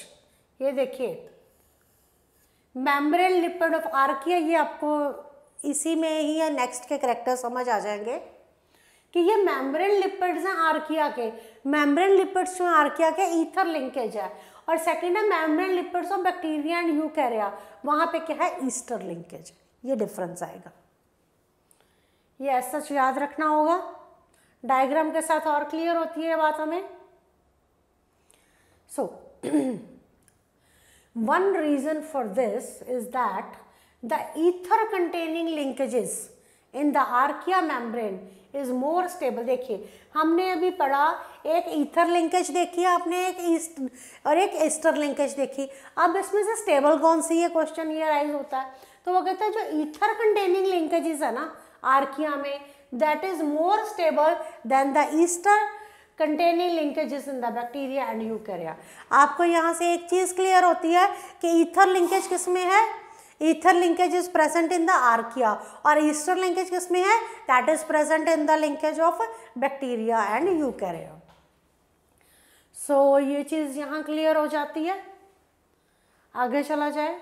ये देखिए मेम्ब्रेन लिपिड ऑफ आर्किया ये आपको इसी में ही या नेक्स्ट के करेक्टर समझ आ जाएंगे कि ये मेम्ब्रेन लिपिड्स हैं आर्किया के मेम्ब्रेन लिपिड्स में आर क्या क्या ईथर लिंकेज है और सेकेंड है membrane lipids of bacteria and eu eukarya वहाँ पर क्या है ईस्टर लिंकेज ये डिफरेंस आएगा ये ऐसा याद रखना होगा डायग्राम के साथ और क्लियर होती है बात हमें so one reason for this is that the ether containing linkages in the archaea membrane is more stable देखिए हमने अभी पढ़ा एक ईथर लिंकेज देखी आपने एक ईस्ट और एक एस्टर लिंकेज देखी अब इसमें से स्टेबल कौन सी है क्वेश्चन ये राइज होता है तो वो कहता है जो ईथर कंटेनिंग लिंकेजेस है ना आर्किया में that is more stable than the ester containing linkages in the bacteria and eukarya आपको यहाँ से एक चीज़ क्लियर होती है कि ईथर लिंकेज किस में है ether linkage is present in the archaea और ईस्टर लिंकेज किसमें है that is present in the linkage of bacteria and eu so ये चीज़ यहां क्लियर हो जाती है आगे चला जाए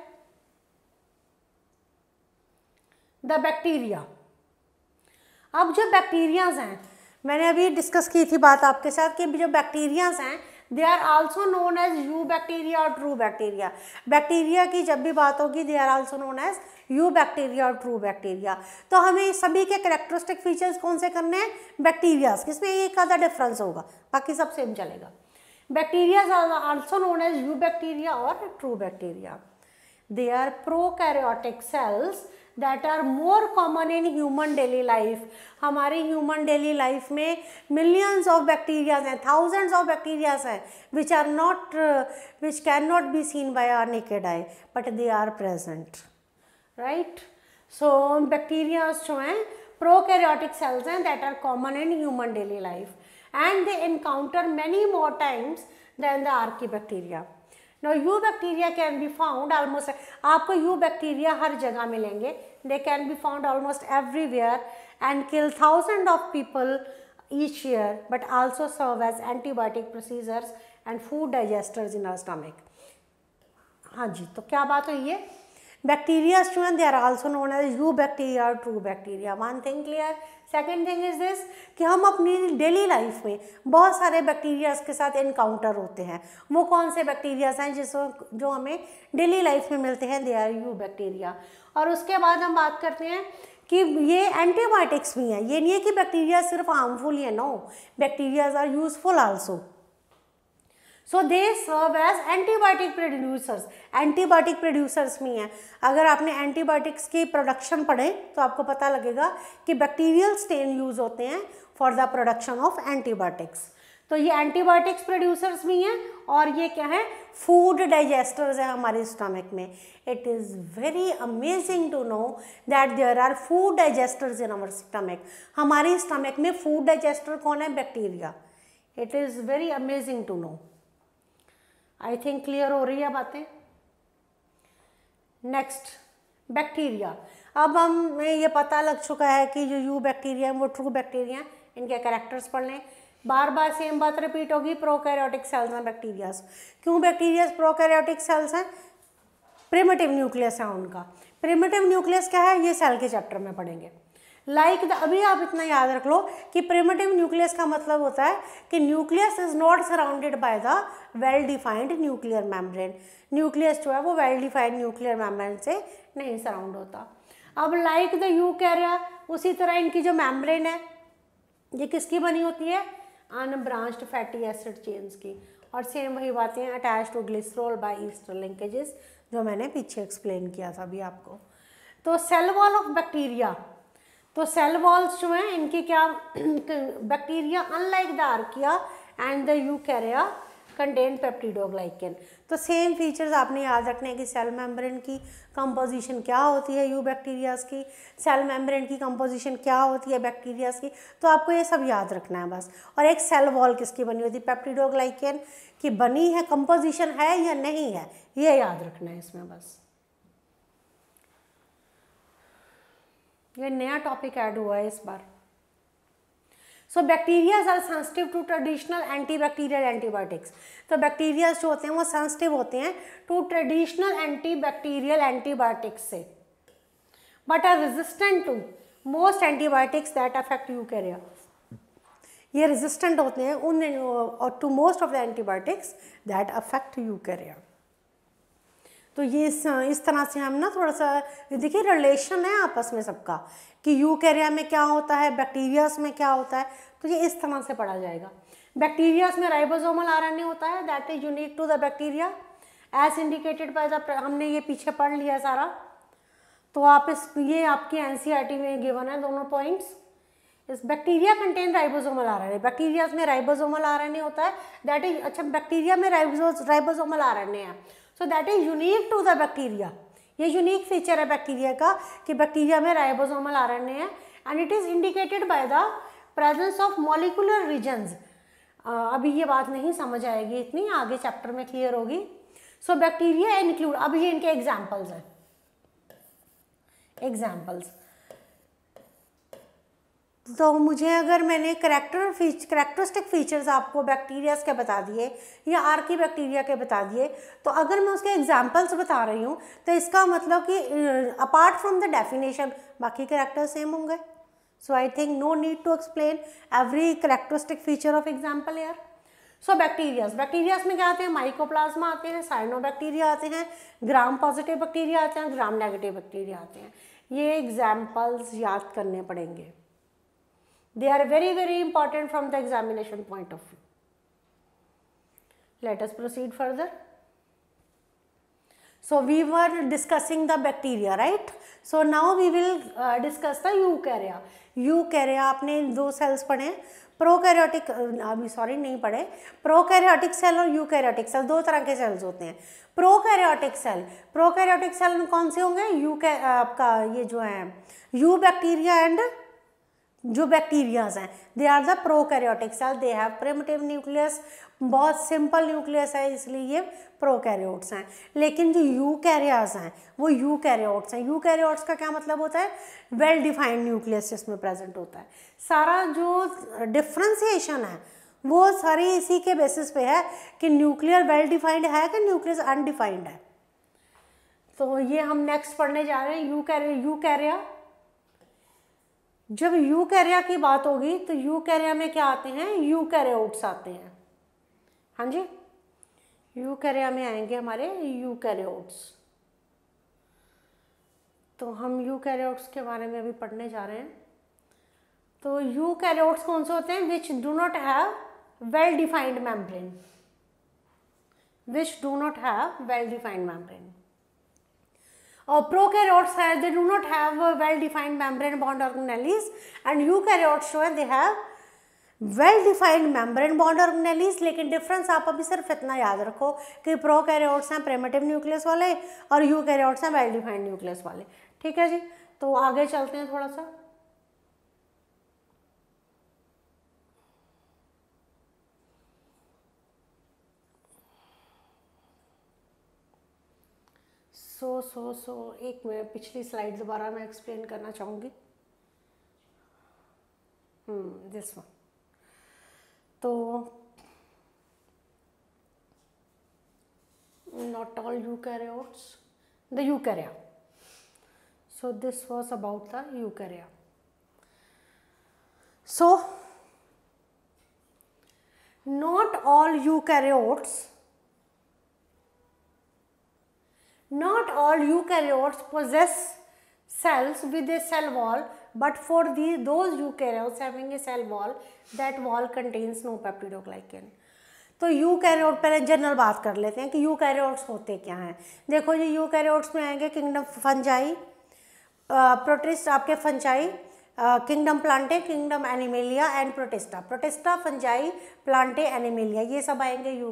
द बैक्टीरिया अब जो बैक्टीरियाज हैं मैंने अभी डिस्कस की थी बात आपके साथ कि जो बैक्टीरियाज हैं they are also known as eubacteria और ट्रू बैक्टीरिया बैक्टीरिया की जब भी बात होगी they are also known as eubacteria और ट्रू बैक्टीरिया तो हमें सभी के करेक्टरिस्टिक फीचर्स कौन से करने हैं बैक्टीरियाज इसमें एक आधा डिफरेंस होगा बाकी सब सेम चलेगा bacterias are also known as eubacteria और true bacteria they are prokaryotic cells that are more common in human daily life हमारी ह्यूमन डेली लाइफ में मिलियंस ऑफ बैक्टीरियाज हैं थाउजेंड्स ऑफ बैक्टीरियाज हैं which are not which can not be seen by our naked eye but they are present right so bacterias जो हैं prokaryotic cells हैं that are common in human daily life and they encounter many more times than the archaebacteria no eubacteria can be found almost आपको eubacteria हर जगह मिलेंगे they can be found almost everywhere and kill thousand of people each year but also serve as antibiotic procedures and food digesters in our stomach हाँ जी तो क्या बात हुई है Bacteria student they are also known as U bacteria or true bacteria. One thing clear. Second thing is this कि हम अपनी डेली लाइफ में बहुत सारे बैक्टीरियाज के साथ इनकाउंटर होते हैं वो कौन से बैक्टीरियाज हैं जिस जो हमें डेली लाइफ में मिलते हैं दे आर यू बैक्टीरिया और उसके बाद हम बात करते हैं कि ये एंटीबायोटिक्स भी हैं ये नहीं है कि बैक्टीरिया सिर्फ हार्मफुल है no bacterias are useful also so they serve as antibiotic producers antibiotic producers में है अगर आपने एंटीबायोटिक्स की प्रोडक्शन पढ़े तो आपको पता लगेगा कि बैक्टीरियल स्टेन यूज होते हैं for the production of antibiotics तो ये एंटीबायोटिक्स प्रोड्यूसर्स भी हैं और ये क्या है फूड डाइजेस्टर्स हैं हमारे स्टमक में it is very amazing to know that there are food digesters in our stomach हमारे स्टमक में फूड डाइजेस्टर कौन है bacteria it is very amazing to know I think clear हो रही है बातें नेक्स्ट बैक्टीरिया अब हम ये पता लग चुका है कि जो यू बैक्टीरिया है वो ट्रू बैक्टीरिया हैं इनके करेक्टर्स पढ़ लें बार बार सेम बात रिपीट होगी प्रोकैरियोटिक सेल्स हैं बैक्टीरियाज क्यों बैक्टीरियाज प्रोकैरियोटिक सेल्स हैं प्रिमेटिव न्यूक्लियस है उनका प्रिमेटिव न्यूक्लियस क्या है ये सेल के चैप्टर में पढ़ेंगे लाइक like द अभी आप इतना याद रख लो कि प्रिमेटिव न्यूक्लियस का मतलब होता है कि nucleus is not surrounded by the well defined nuclear membrane nucleus जो है वो वेल डिफाइंड न्यूक्लियर मेम्ब्रेन से नहीं सराउंड होता अब लाइक द यू कैरियर उसी तरह इनकी जो मेम्ब्रेन है ये किसकी बनी होती है अनब्रांच्ड फैटी एसिड चेन्स की और सेम वही बातें attach to glycerol by ester linkages जो मैंने पीछे एक्सप्लेन किया था अभी आपको तो सेल वॉल ऑफ बैक्टीरिया तो सेल वॉल्स जो हैं इनके क्या bacteria unlike the archaea and the eukarya contain peptidoglycan तो सेम फीचर्स आपने याद रखने हैं कि सेल मेम्ब्रेन की कंपोजिशन क्या होती है यू बैक्टीरियाज की सेल मेम्ब्रेन की कंपोजिशन क्या होती है बैक्टीरियाज की तो आपको ये सब याद रखना है बस और एक सेल वॉल किसकी बनी होती है पेप्टीडोग्लाइकन की बनी है कंपोजिशन है या नहीं है ये याद रखना है इसमें बस ये नया टॉपिक ऐड हुआ है इस बार so bacterias are sensitive to traditional anti bacterial antibiotics तो बैक्टीरियाज जो होते हैं वो सेंसिटिव होते हैं to traditional anti bacterial antibiotics से but are resistant to most antibiotics that affect eukarya ये रेजिस्टेंट होते हैं उन to most of the antibiotics that affect eukarya तो ये इस, इस तरह से हम ना थोड़ा सा देखिए रिलेशन है आपस में सबका कि यू कैरिया में क्या होता है बैक्टीरियाज में क्या होता है तो ये इस तरह से पढ़ा जाएगा बैक्टीरियाज में राइबोसोमल आरएनए होता है that is unique to the bacteria as indicated by the हमने ये पीछे पढ़ लिया सारा तो आप इस ये आपकी एनसीईआरटी e में गिवन है दोनों पॉइंट्स इस बैक्टीरिया कंटेन राइबोसोमल रहे बैक्टीरियाज में राइबोसोमल आरएनए होता है दैट इज अच्छा बैक्टीरिया में राइबोसोमल आरएनए है so that is unique to the bacteria ये यूनिक फीचर है बैक्टीरिया का कि बैक्टीरिया में राइबोसोमल रहे है and it is indicated by the presence of molecular regions अभी ये बात नहीं समझ आएगी इतनी आगे चैप्टर में क्लियर होगी सो बैक्टीरिया इंक्लूड अभी ये इनके एग्जाम्पल्स हैं एग्जाम्पल्स तो मुझे अगर मैंने करेक्टर फीच करेक्टरिस्टिक फीचर्स आपको बैक्टीरियाज के बता दिए या आर की बैक्टीरिया के बता दिए तो अगर मैं उसके एग्जांपल्स बता रही हूँ तो इसका मतलब कि अपार्ट फ्रॉम द डेफिनेशन बाकी करेक्टर सेम होंगे so I think no need to explain every characteristic feature of example यार सो बैक्टीरियाज बैक्टीरियाज में क्या आते हैं माइकोप्लाज्मा आते हैं साइनो बैक्टीरिया आते हैं ग्राम पॉजिटिव बैक्टीरिया आते हैं ग्राम नेगेटिव बैक्टीरिया आते हैं ये एग्जाम्पल्स याद करने पड़ेंगे They are very, very important from the examination point of view. Let us proceed further. So, we were discussing the bacteria, right? So, now we will uh, discuss the eukarya. Eukarya, आपने do cells padhe prokaryotic अभी sorry नहीं पढ़े prokaryotic cell और eukaryotic cell दो तरह के sales होते हैं प्रोकैरियोटिक सेल प्रोकैरियोटिक सेल कौन से होंगे यू आपका ये जो है यू बैक्टीरिया एंड जो बैक्टीरियाज हैं they are the prokaryotic cell they have primitive nucleus बहुत सिंपल न्यूक्लियस है इसलिए ये प्रोकैरियोट्स हैं लेकिन जो यू कैरियाज हैं वो यू कैरियोट्स हैं यू कैरियोट्स का क्या मतलब होता है वेल डिफाइंड न्यूक्लियस इसमें प्रेजेंट होता है सारा जो डिफ्रेंसीशन है वो सारी इसी के बेसिस पे है कि न्यूक्लियर वेल डिफाइंड है कि न्यूक्लियस अनडिफाइंड है तो ये हम नेक्स्ट पढ़ने जा रहे हैं यू कैरिया यू कैरिया जब यू कैरिया की बात होगी तो यू कैरिया में क्या आते हैं यू कैरेउट्स आते हैं हाँ जी यू कैरिया में आएंगे हमारे यू कैरेउट्स तो हम यू कैरेउट्स के बारे में अभी पढ़ने जा रहे हैं तो यू कैरेउट्स कौन से होते हैं which do not have well defined membrane which do not have well defined membrane uh, prokaryotes have, they do not have well defined membrane bound organelles and eukaryotes show they have well defined membrane bound organelles लेकिन difference आप अभी सिर्फ इतना याद रखो कि prokaryotes हैं primitive nucleus वाले और यू कैरियोट्स हैं वेल डिफाइंड न्यूक्लियस वाले ठीक है जी तो आगे चलते हैं थोड़ा सा सो सो सो एक मैं पिछली स्लाइड दोबारा मैं एक्सप्लेन करना चाहूँगी दिस वन तो not all eukaryotes the eukarya so this was about the eukarya so not all eukaryotes Not all eukaryotes possess cells with a cell wall but for the, those eukaryotes having a cell wall that wall contains no peptidoglycan. तो eukaryote पहले general बात कर लेते हैं कि you karyotes होते क्या हैं देखो जी यू कैरियोट्स में आएंगे किंगडम फंजाई प्रोटिस्ट आपके fungi kingdom plantae kingdom animalia and protista protista fungi plantae animalia ये सब आएंगे यू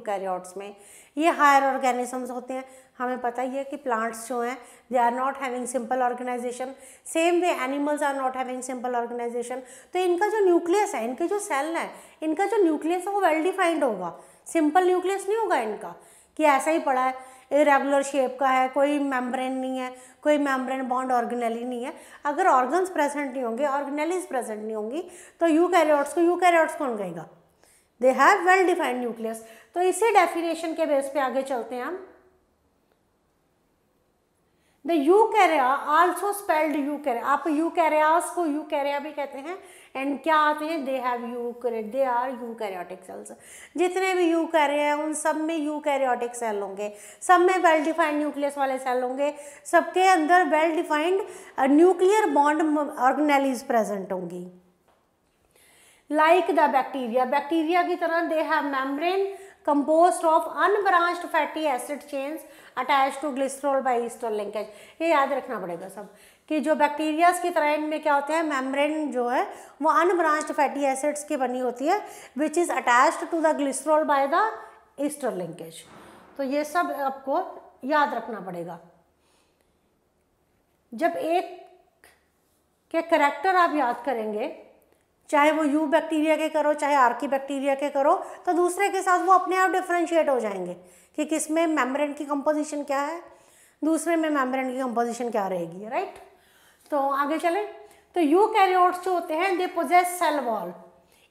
में ये हायर ऑर्गेनिजम्स होते हैं हमें पता ही है कि प्लांट्स जो हैं they are not having simple organisation same way animals are not having simple organisation तो इनका जो न्यूक्लियस है इनके जो सेल है इनका जो न्यूक्लियस है वो वेल डिफाइंड होगा सिंपल न्यूक्लियस नहीं होगा इनका कि ऐसा ही पड़ा है इरेगुलर शेप का है कोई मेम्ब्रेन नहीं है कोई मेम्ब्रेन बॉन्ड ऑर्गेनेली नहीं है अगर ऑर्गन्स प्रेजेंट नहीं होंगे ऑर्गेनेलीज प्रेजेंट नहीं होंगी तो यू कैरियोट्स को यू कैरियोट्स कौन कहेगा they have well defined nucleus तो इसी डेफिनेशन के बेस पे आगे चलते हैं हम the eukarya also spelled eukarya आप यू कैरियास को कैरिया भी कहते हैं एंड क्या आते हैं they have eukarya they are यू यूकैरियोटिक सेल्स जितने भी यू कैरे हैं उन सब में यू यूकैरियोटिक सेल होंगे सब में वेल डिफाइंड न्यूक्लियस वाले सेल होंगे सबके अंदर well defined nuclear bound organelles present होंगी लाइक द बैक्टीरिया बैक्टीरिया की तरह they have membrane composed of unbranched fatty acid chains attached to glycerol by ester linkage ये याद रखना पड़ेगा सब कि जो बैक्टीरियाज की तरह इनमें क्या होते हैं मेम्ब्रेन जो है वो अनब्रांच्ड फैटी एसिड्स की बनी होती है which is attached to the glycerol by the ester linkage तो ये सब आपको याद रखना पड़ेगा जब एक के करेक्टर आप याद करेंगे चाहे वो यू बैक्टीरिया के करो चाहे आर्की बैक्टीरिया के करो तो दूसरे के साथ वो अपने आप डिफ्रेंशिएट हो जाएंगे कि किस में मेम्ब्रेन की कंपोजिशन क्या है दूसरे में मेम्ब्रेन की कंपोजिशन क्या रहेगी राइट तो आगे चलें तो यू कैरियोट्स जो होते हैं दे पोजेस सेल वॉल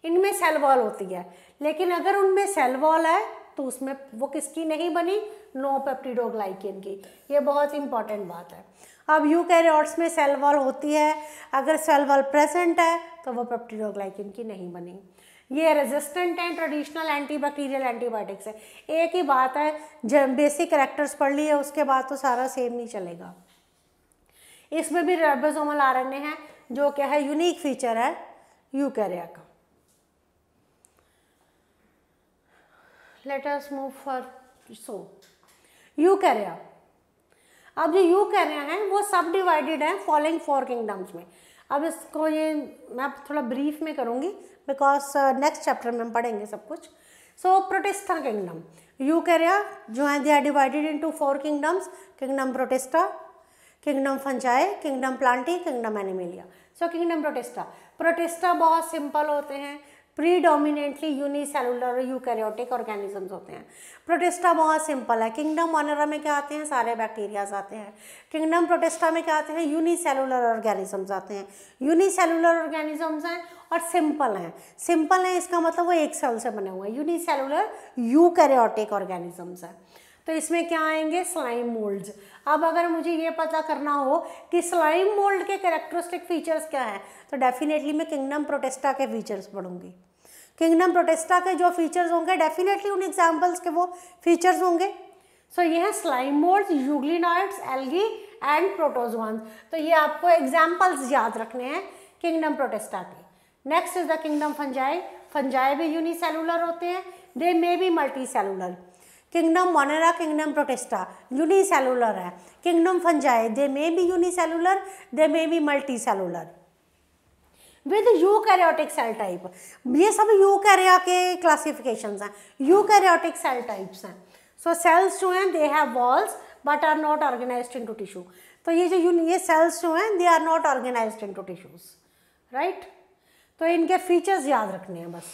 इनमें सेल वॉल होती है लेकिन अगर उनमें सेल वॉल है तो उसमें वो किसकी नहीं बनी नो पेप्टिडोग्लाइकिन की ये बहुत इंपॉर्टेंट बात है अब यू कैरियोट्स में सेल वॉल होती है अगर सेल वॉल प्रेजेंट है तो वो पेप्टिडोग्लाइकिन की नहीं बनी ये रेजिस्टेंट हैं ट्रेडिशनल एंटीबैक्टीरियल एंटीबायोटिक्स है एक ही बात है जब बेसिक करेक्टर्स पढ़ लिए उसके बाद तो सारा सेम नहीं चलेगा इसमें भी रेबोसोमल आरएनए है जो क्या है यूनिक फीचर है यूकैरिया का let us move for so eukarya अब जो यूकैरिया है वो सब डिवाइडेड है फॉलोइंग फोर किंगडम्स में अब इसको ये मैं थोड़ा ब्रीफ में करूँगी बिकॉज नेक्स्ट चैप्टर में हम पढ़ेंगे सब कुछ so protista kingdom eukarya जो है they are divided into four kingdoms kingdom protista kingdom fungi kingdom plantae kingdom animalia so kingdom protista protista बहुत सिंपल होते हैं प्रीडोमिनेटली यूनिसेलुलर यूकैरियोटिक ऑर्गेनिजम्स होते हैं प्रोटेस्टा बहुत सिंपल है kingdom वनरा में क्या आते हैं सारे बैक्टीरियाज आते हैं किंगडम प्रोटेस्टा में क्या आते हैं यूनिसेलुलर ऑर्गेनिजम्स आते हैं यूनिसेलुलर ऑर्गेनिजम्स हैं और सिंपल हैं सिंपल हैं इसका मतलब वो एक सेल से बने हुए हैं यूनिसेलुलर यूकैरियोटिक ऑर्गेनिजम्स हैं तो इसमें क्या आएंगे स्लाइम मोल्ड्स अब अगर मुझे ये पता करना हो कि स्लाइम मोल्ड के कैरेक्टरिस्टिक फीचर्स क्या हैं तो डेफिनेटली मैं किंगडम प्रोटेस्टा के फीचर्स पढ़ूंगी किंगडम प्रोटेस्टा के जो फीचर्स होंगे डेफिनेटली उन एग्जाम्पल्स के वो फीचर्स होंगे सो so, ये है slime mould euglenoids algae and protozoan तो ये आपको एग्जाम्पल्स याद रखने हैं किंगडम प्रोटेस्टा के next is the kingdom fungi fungi भी यूनि होते हैं they may be multicellular kingdom monera kingdom protista unicellular है kingdom fungi they may be unicellular they may be multicellular with eukaryotic cell type ये सब you कैरिया के classification हैं karyotic cell types हैं सो सेल्स जो हैं they have walls but are not organise into tissue तो ये जो ये सेल्स जो हैं they are not organise into tissues right तो इनके फीचर्स याद रखने हैं बस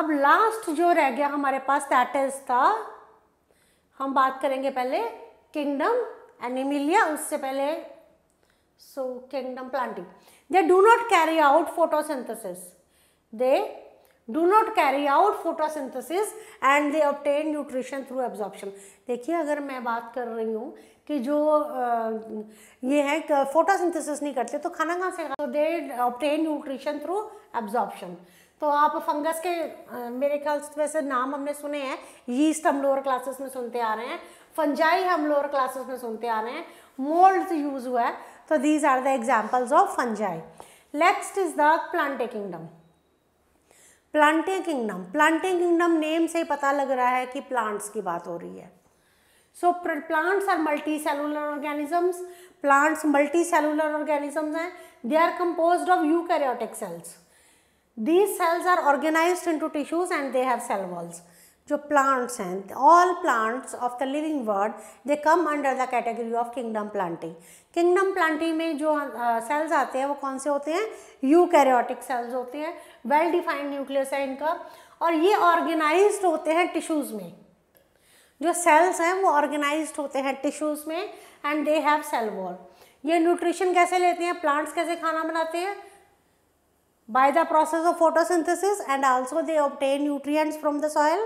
अब लास्ट जो रह गया हमारे पास दैट इज द हम बात करेंगे पहले किंगडम एनिमिलिया उससे पहले so kingdom plantae they do not carry out photosynthesis they do not carry out photosynthesis and they obtain nutrition through absorption देखिए अगर मैं बात कर रही हूँ कि जो ये है फोटोसिंथेसिस नहीं करते तो खाना कहाँ से तो they obtain nutrition through absorption तो आप फंगस के मेरे ख्याल से वैसे नाम हमने सुने हैं यीस्ट हम लोअर क्लासेस में सुनते आ रहे हैं फंजाई हम लोअर क्लासेस में सुनते आ रहे हैं मोल्ड यूज़ हुआ है So these are the examples of fungi. Next is the plantae kingdom. Plantae kingdom plantae kingdom name से पता लग रहा है कि प्लांट्स की बात हो रही है so plants are multicellular organisms plants multicellular organisms हैं they are compose of eukaryotic cells these cells are organized into tissues and they have cell walls जो प्लांट्स हैं all plants of the living world they come under the category of kingdom plantae kingdom plantae में जो sales आते हैं वो कौन से होते हैं यू कैरियोटिक सेल्स होते हैं वेल डिफाइंड न्यूक्लियस है इनका और ये ऑर्गेनाइज होते हैं टिश्यूज़ में जो सेल्स हैं वो ऑर्गेनाइज होते हैं टिश्यूज़ में and they have cell wall ये न्यूट्रिशन कैसे लेते हैं प्लांट्स कैसे खाना बनाते हैं by the process of photosynthesis and also they obtain nutrients from the soil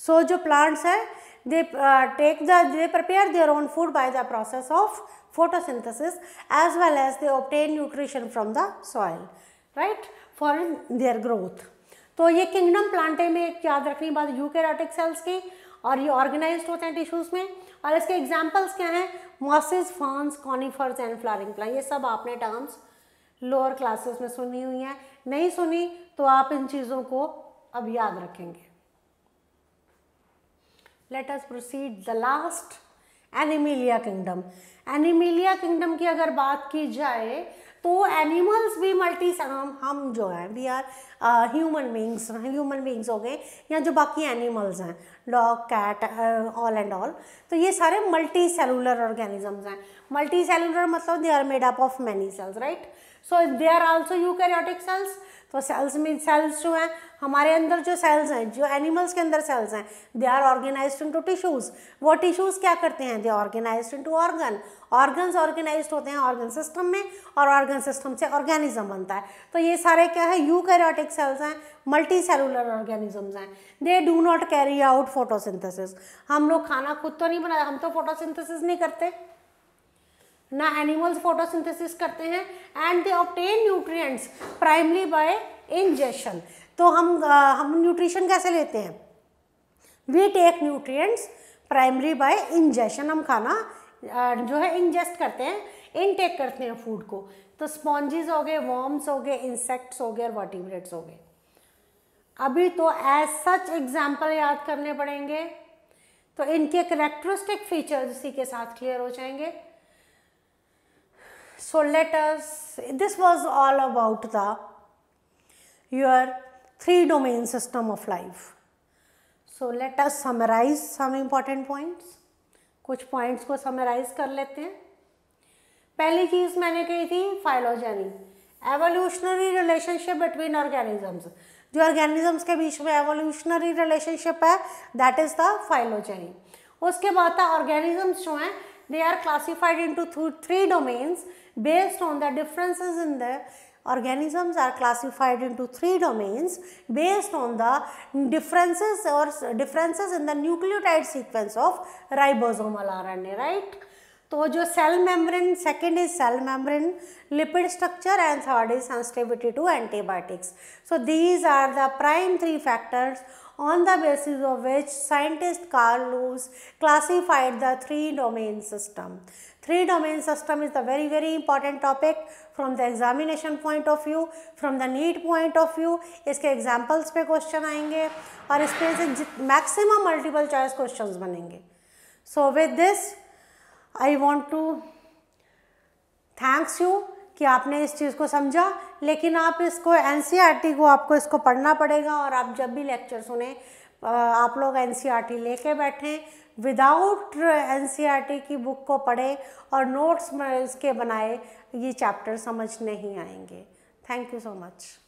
so जो प्लांट्स हैं they take the they prepare their own food by the process of photosynthesis as well as they obtain nutrition from the soil right for their growth तो ये kingdom Plantae में एक याद रखने बात यूकेराटिक sales की और ये ऑर्गेनाइज होते हैं टिश्यूज में और इसके एग्जाम्पल्स क्या हैं mosses ferns conifers and flowering plant ये सब आपने टर्म्स लोअर क्लासेस में सुनी हुई हैं नहीं सुनी तो आप इन चीज़ों को अब याद रखेंगे let us proceed the last animalia kingdom animalia kingdom की अगर बात की जाए तो एनिमल्स भी मल्टी हम हम जो हैं we are human beings human beings हो गए या जो बाकी एनिमल्स हैं dog cat all and all तो ये सारे मल्टी सेलुलर ऑर्गेनिजम्स हैं मल्टी सेलुलर मतलब they are made up of many cells right so they are also eukaryotic cells तो सेल्स में सेल्स जो हैं हमारे अंदर जो सेल्स हैं जो एनिमल्स के अंदर सेल्स हैं they are organise into tissues वो टिश्यूज़ क्या करते हैं they organise into organ organs organise होते हैं ऑर्गन सिस्टम में और ऑर्गन सिस्टम से ऑर्गेनिज्म बनता है तो ये सारे क्या है कैरियोटिक सेल्स हैं मल्टी सेलुलर ऑर्गेनिजम्स हैं they do not carry out photosynthesis हम लोग खाना खुद तो नहीं बनाते हम तो फोटोसिंथेसिस नहीं करते ना एनिमल्स फोटोसिंथेसिस करते हैं and they obtain nutrients primarily by ingestion तो हम आ, हम न्यूट्रिशन कैसे लेते हैं we take nutrients primary by ingestion हम खाना जो है इंजेस्ट करते हैं इनटेक करते हैं फूड को तो स्पॉन्जेस हो गए वॉर्म्स हो गए इंसेक्ट्स हो गए और वर्टिब्रेट्स हो गए अभी तो एज सच एग्जाम्पल याद करने पड़ेंगे तो इनके करेक्टरिस्टिक फीचर्स इसी के साथ क्लियर हो जाएंगे So let us, this was all about the your three domain system of life. So let us summarize some important points. कुछ पॉइंट्स को समराइज कर लेते हैं पहली चीज़ मैंने कही थी phylogeny evolutionary relationship between organisms जो ऑर्गेनिजम्स के बीच में एवोल्यूशनरी रिलेशनशिप है दैट इज़ द फाइलोजेनी उसके बाद था ऑर्गेनिजम्स जो हैं they are classified into th three domains based on the differences in the organisms are classified into three domains based on the differences or differences in the nucleotide sequence of ribosomal RNA, right? तो जो cell membrane, second is cell membrane, lipid structure and third is sensitivity to antibiotics. So, these are the prime three factors. on the basis of which scientist Carl Lewis classified the three domain system. Three domain system is the very very important topic from the examination point of view, from the need point of view, इसके examples pe question aayenge aur ispe se maximum multiple choice questions banenge So with this I want to thanks you कि आपने इस चीज़ को समझा लेकिन आप इसको N e को आपको इसको पढ़ना पड़ेगा और आप जब भी लेक्चर सुने आप लोग एन e लेके बैठें विदाउट एन की बुक को पढ़ें और नोट्स इसके बनाए ये चैप्टर समझ नहीं आएंगे थैंक यू सो मच